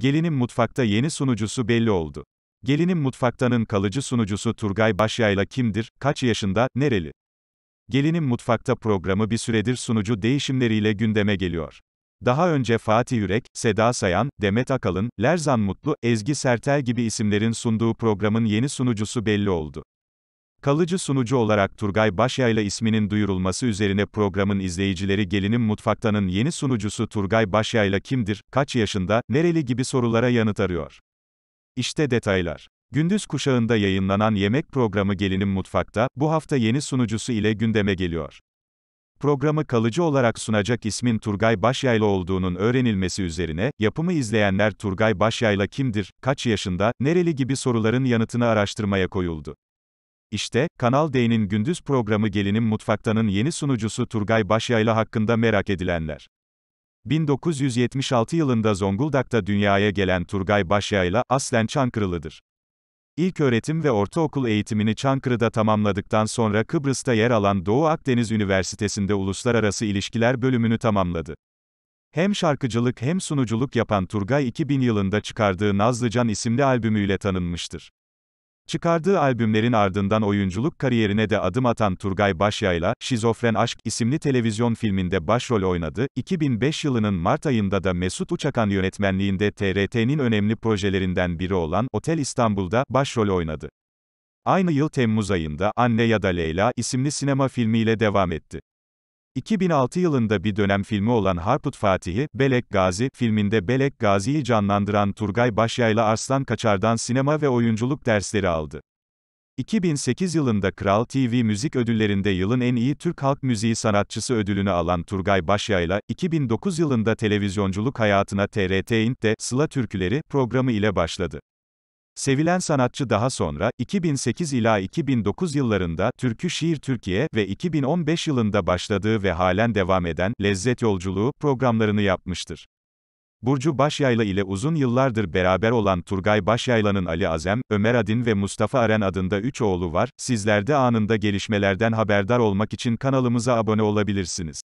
Gelinim Mutfak'ta yeni sunucusu belli oldu. Gelinim Mutfak'tanın kalıcı sunucusu Turgay Başyayla kimdir, kaç yaşında, nereli? Gelinim Mutfak'ta programı bir süredir sunucu değişimleriyle gündeme geliyor. Daha önce Fatih Yürek, Seda Sayan, Demet Akalın, Lerzan Mutlu, Ezgi Sertel gibi isimlerin sunduğu programın yeni sunucusu belli oldu. Kalıcı sunucu olarak Turgay Başyayla isminin duyurulması üzerine programın izleyicileri Gelinim Mutfaktan'ın yeni sunucusu Turgay Başyayla kimdir, kaç yaşında, nereli gibi sorulara yanıt arıyor. İşte detaylar. Gündüz kuşağında yayınlanan yemek programı Gelinim Mutfak'ta, bu hafta yeni sunucusu ile gündeme geliyor. Programı kalıcı olarak sunacak ismin Turgay Başyayla olduğunun öğrenilmesi üzerine, yapımı izleyenler Turgay Başyayla kimdir, kaç yaşında, nereli gibi soruların yanıtını araştırmaya koyuldu. İşte, Kanal D'nin gündüz programı Gelinim Mutfaktan'ın yeni sunucusu Turgay Başyayla hakkında merak edilenler. 1976 yılında Zonguldak'ta dünyaya gelen Turgay Başyayla, aslen Çankırılıdır. İlk öğretim ve ortaokul eğitimini Çankırı'da tamamladıktan sonra Kıbrıs'ta yer alan Doğu Akdeniz Üniversitesi'nde Uluslararası İlişkiler bölümünü tamamladı. Hem şarkıcılık hem sunuculuk yapan Turgay 2000 yılında çıkardığı Nazlıcan isimli albümüyle tanınmıştır. Çıkardığı albümlerin ardından oyunculuk kariyerine de adım atan Turgay Başyayla, Şizofren Aşk isimli televizyon filminde başrol oynadı. 2005 yılının Mart ayında da Mesut Uçakan yönetmenliğinde TRT'nin önemli projelerinden biri olan Otel İstanbul'da başrol oynadı. Aynı yıl Temmuz ayında Anne ya da Leyla isimli sinema filmiyle devam etti. 2006 yılında bir dönem filmi olan Harput Fatih'i, Belek Gazi, filminde Belek Gazi'yi canlandıran Turgay Başyayla Arslan Kaçar'dan sinema ve oyunculuk dersleri aldı. 2008 yılında Kral TV Müzik Ödülleri'nde yılın en iyi Türk halk müziği sanatçısı ödülünü alan Turgay Başyayla, 2009 yılında televizyonculuk hayatına TRT'in de Sıla Türküleri, programı ile başladı. Sevilen sanatçı daha sonra, 2008 ila 2009 yıllarında, Türkü Şiir Türkiye ve 2015 yılında başladığı ve halen devam eden, Lezzet Yolculuğu, programlarını yapmıştır. Burcu Başyayla ile uzun yıllardır beraber olan Turgay Başyayla'nın Ali Azem, Ömer Adin ve Mustafa Aren adında 3 oğlu var, sizler de anında gelişmelerden haberdar olmak için kanalımıza abone olabilirsiniz.